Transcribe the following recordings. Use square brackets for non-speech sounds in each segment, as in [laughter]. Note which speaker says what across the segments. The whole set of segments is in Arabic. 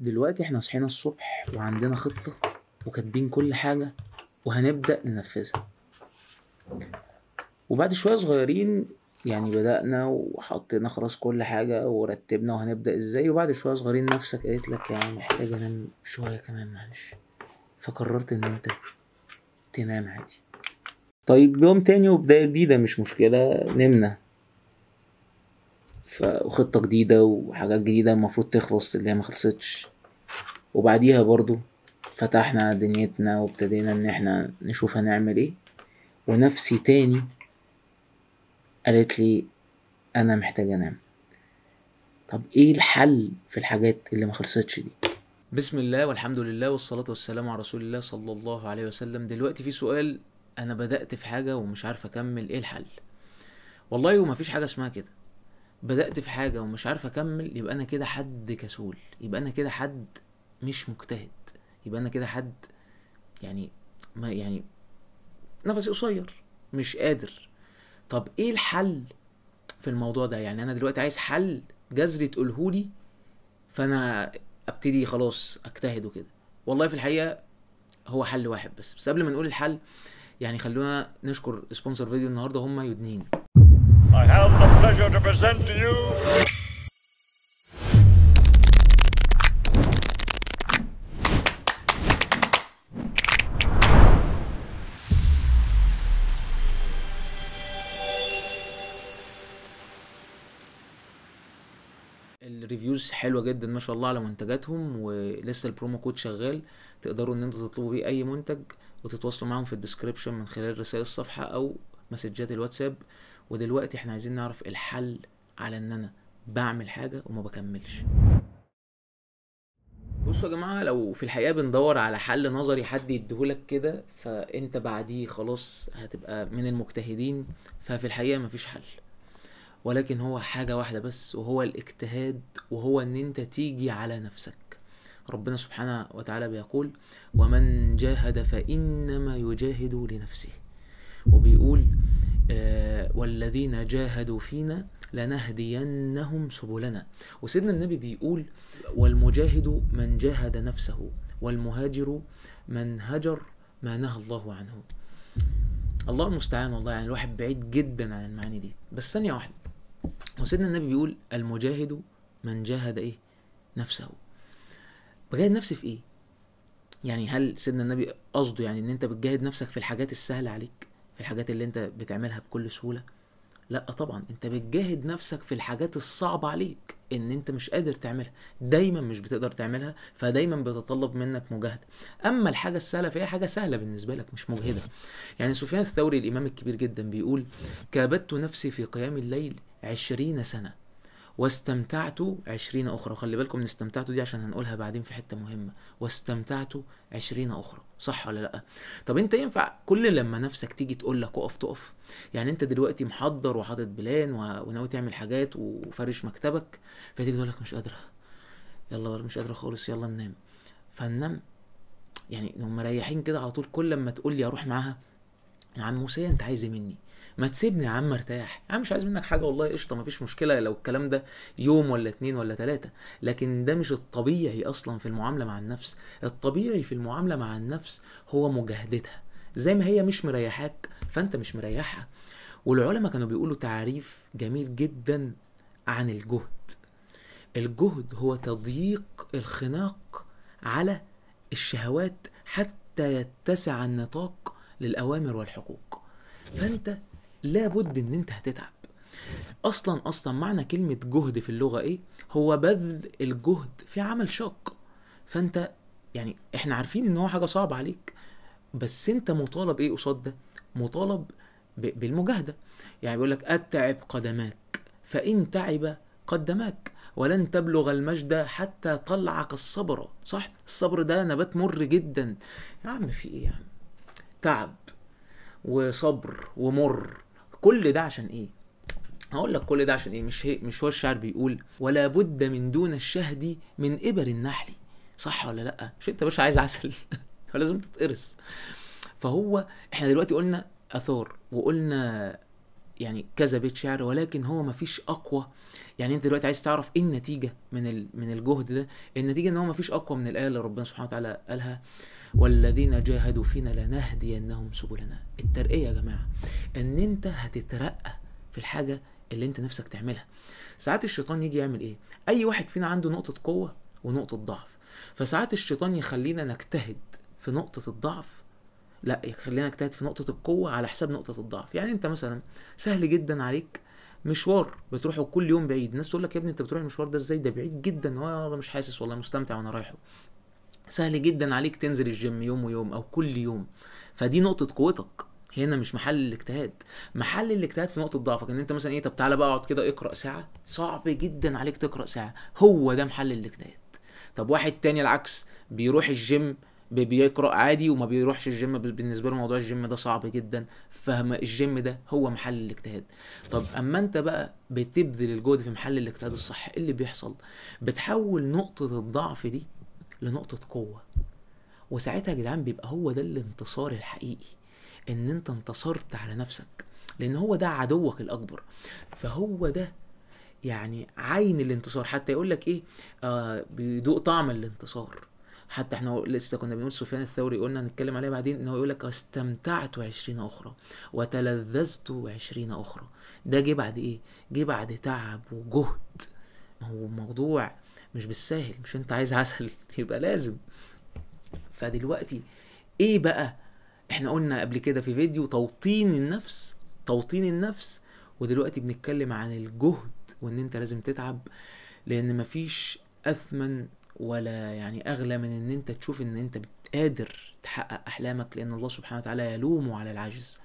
Speaker 1: دلوقتي احنا صحينا الصبح وعندنا خطة وكاتبين كل حاجة وهنبدأ ننفذها وبعد شوية صغيرين يعني بدأنا وحطينا خلاص كل حاجة ورتبنا وهنبدأ ازاي وبعد شوية صغيرين نفسك قالت لك يعني محتاج انام شوية كمان معلش فقررت ان انت تنام عادي طيب يوم تاني وبداية جديدة مش مشكلة نمنا وخطة جديدة وحاجات جديدة المفروض تخلص اللي هي مخلصتش وبعديها برضو فتحنا دنيتنا وابتدينا إن احنا نشوف هنعمل ايه ونفسي تاني قالت لي أنا محتاجة أنام طب ايه الحل في الحاجات اللي مخلصتش دي بسم الله والحمد لله والصلاة والسلام على رسول الله صلى الله عليه وسلم دلوقتي في سؤال أنا بدأت في حاجة ومش عارف أكمل إيه الحل والله ومفيش حاجة اسمها كده بدأت في حاجة ومش عارف أكمل يبقى أنا كده حد كسول يبقى أنا كده حد مش مجتهد يبقى أنا كده حد يعني ما يعني نفسي قصير مش قادر طب إيه الحل في الموضوع ده يعني أنا دلوقتي عايز حل جذري تقولهولي فأنا أبتدي خلاص أجتهد وكده والله في الحقيقة هو حل واحد بس بس قبل ما نقول الحل يعني خلونا نشكر سبونسر فيديو النهارده هم يودنين pleasure to present to you. الريفيوز حلوه جدا ما شاء الله على منتجاتهم ولسه البرومو كود شغال تقدروا ان انتوا تطلبوا بيه اي منتج وتتواصلوا معاهم في الديسكريبشن من خلال رسائل الصفحه او مسجات الواتساب ودلوقتي احنا عايزين نعرف الحل على ان انا بعمل حاجه وما بكملش بصوا يا جماعه لو في الحقيقه بندور على حل نظري حد يديهولك كده فانت بعديه خلاص هتبقى من المجتهدين ففي الحقيقه مفيش حل ولكن هو حاجه واحده بس وهو الاجتهاد وهو ان انت تيجي على نفسك ربنا سبحانه وتعالى بيقول ومن جاهد فانما يجاهد لنفسه وبيقول والذين جاهدوا فينا لنهدينهم سبلنا وسيدنا النبي بيقول والمجاهد من جاهد نفسه والمهاجر من هجر ما نهى الله عنه الله المستعان والله يعني الواحد بعيد جدا عن المعاني دي بس ثانيه واحده وسيدنا النبي بيقول المجاهد من جاهد ايه نفسه بجاهد نفسي في ايه يعني هل سيدنا النبي قصده يعني ان انت بتجاهد نفسك في الحاجات السهله عليك في الحاجات اللي انت بتعملها بكل سهوله لا طبعا انت بتجاهد نفسك في الحاجات الصعبة عليك ان انت مش قادر تعملها دايما مش بتقدر تعملها فدايما بتطلب منك مجاهدة اما الحاجة السهلة فهي حاجة سهلة بالنسبة لك مش مجهدة يعني سفيان الثوري الامام الكبير جدا بيقول كابدت نفسي في قيام الليل عشرين سنة واستمتعت عشرين أخرى وخلي بالكم إن استمتعت دي عشان هنقولها بعدين في حتة مهمة واستمتعت عشرين أخرى صح ولا لأ طب أنت ينفع كل لما نفسك تيجي تقول لك أقف تقف يعني أنت دلوقتي محضر وحاطط بلان وناوي تعمل حاجات وفارش مكتبك فتيجي تقول لك مش قادرة يلا بقى مش قادرة خالص يلا ننام فننام يعني هم مريحين كده على طول كل لما تقول لي أروح معاها يا عم موسى أنت عايز إيه مني ما تسيبني يا عم ارتاح انا مش عايز منك حاجه والله قشطه مفيش مشكله لو الكلام ده يوم ولا اتنين ولا تلاته لكن ده مش الطبيعي اصلا في المعامله مع النفس الطبيعي في المعامله مع النفس هو مجاهدتها زي ما هي مش مريحاك فانت مش مريحها والعلماء كانوا بيقولوا تعريف جميل جدا عن الجهد الجهد هو تضييق الخناق على الشهوات حتى يتسع النطاق للأوامر والحقوق فأنت لابد ان انت هتتعب اصلا اصلا معنى كلمه جهد في اللغه ايه هو بذل الجهد في عمل شاق فانت يعني احنا عارفين ان هو حاجه صعبه عليك بس انت مطالب ايه قصاد ده مطالب بالمجاهده يعني بيقول لك اتعب قدماك فان تعب قدماك ولن تبلغ المجد حتى طلعك الصبر صح الصبر ده نبات مر جدا يا عم في ايه يا عم تعب وصبر ومر كل ده عشان ايه هقول لك كل ده عشان ايه مش هي مش هو الشعر بيقول ولا بد من دون الشهد من ابر النحل صح ولا لا مش انت باشا عايز عسل فلازم [laughs] تتقرص فهو احنا دلوقتي قلنا اثار وقلنا يعني كذا بيت شعر ولكن هو مفيش اقوى يعني انت دلوقتي عايز تعرف ايه النتيجه من من الجهد ده النتيجه ان هو مفيش اقوى من الايه اللي ربنا سبحانه وتعالى قالها والذين جاهدوا فينا لنهدينهم سبلنا الترقية يا جماعة ان انت هتترقى في الحاجة اللي انت نفسك تعملها ساعات الشيطان يجي يعمل ايه اي واحد فينا عنده نقطة قوة ونقطة ضعف فساعات الشيطان يخلينا نجتهد في نقطة الضعف لا يخلينا نجتهد في نقطة القوة على حساب نقطة الضعف يعني انت مثلا سهل جدا عليك مشوار بتروحه كل يوم بعيد الناس تقول لك يا ابني انت بتروح المشوار ده ازاي ده بعيد جدا وانا مش حاسس والله مستمتع وانا رايحه سهل جدا عليك تنزل الجيم يوم ويوم او كل يوم فدي نقطه قوتك هنا مش محل الاجتهاد محل الاجتهاد في نقطه ضعفك ان انت مثلا ايه طب تعالى بقى اقعد كده اقرا ساعه صعب جدا عليك تقرا ساعه هو ده محل الاجتهاد طب واحد تاني العكس بيروح الجيم بيقرا عادي وما بيروحش الجيم بالنسبه له موضوع الجيم ده صعب جدا فهم الجيم ده هو محل الاجتهاد طب اما انت بقى بتبذل الجهد في محل الاجتهاد الصح ايه اللي بيحصل بتحول نقطه الضعف دي لنقطه قوه وساعتها يا جدعان بيبقى هو ده الانتصار الحقيقي ان انت انتصرت على نفسك لان هو ده عدوك الاكبر فهو ده يعني عين الانتصار حتى يقول لك ايه آه بيدوق طعم الانتصار حتى احنا لسه كنا بنقول سفيان الثوري قلنا هنتكلم عليه بعدين ان هو يقول لك استمتعت عشرين اخرى وتلذذت عشرين اخرى ده جه بعد ايه جه بعد تعب وجهد هو موضوع مش بالساهل مش انت عايز عسل [laughs] يبقى لازم فدلوقتي ايه بقى احنا قلنا قبل كده في فيديو توطين النفس توطين النفس ودلوقتي بنتكلم عن الجهد وان انت لازم تتعب لان مفيش اثمن ولا يعني اغلى من ان انت تشوف ان انت قادر تحقق احلامك لان الله سبحانه وتعالى يلومه على العجز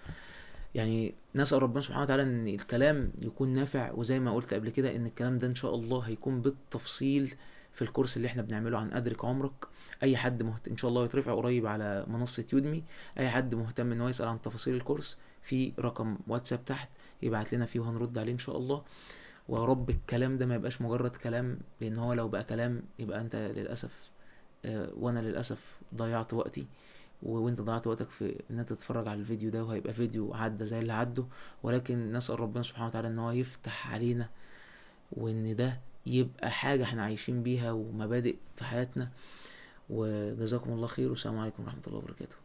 Speaker 1: يعني نسأل ربنا سبحانه وتعالى ان الكلام يكون نافع وزي ما قلت قبل كده ان الكلام ده ان شاء الله هيكون بالتفصيل في الكورس اللي احنا بنعمله عن ادرك عمرك اي حد مهت... ان شاء الله يترفع قريب على منصه يودمي اي حد مهتم ان هو يسال عن تفاصيل الكورس في رقم واتساب تحت يبعت لنا فيه وهنرد عليه ان شاء الله ويا رب الكلام ده ما يبقاش مجرد كلام لان هو لو بقى كلام يبقى انت للاسف آه، وانا للاسف ضيعت وقتي وانت ضيعت وقتك في ان انت تتفرج على الفيديو ده وهيبقى فيديو عدى زي اللي عدوا ولكن نسأل ربنا سبحانه وتعالى ان هو يفتح علينا وان ده يبقى حاجة احنا عايشين بيها ومبادئ في حياتنا وجزاكم الله خير والسلام عليكم ورحمة الله وبركاته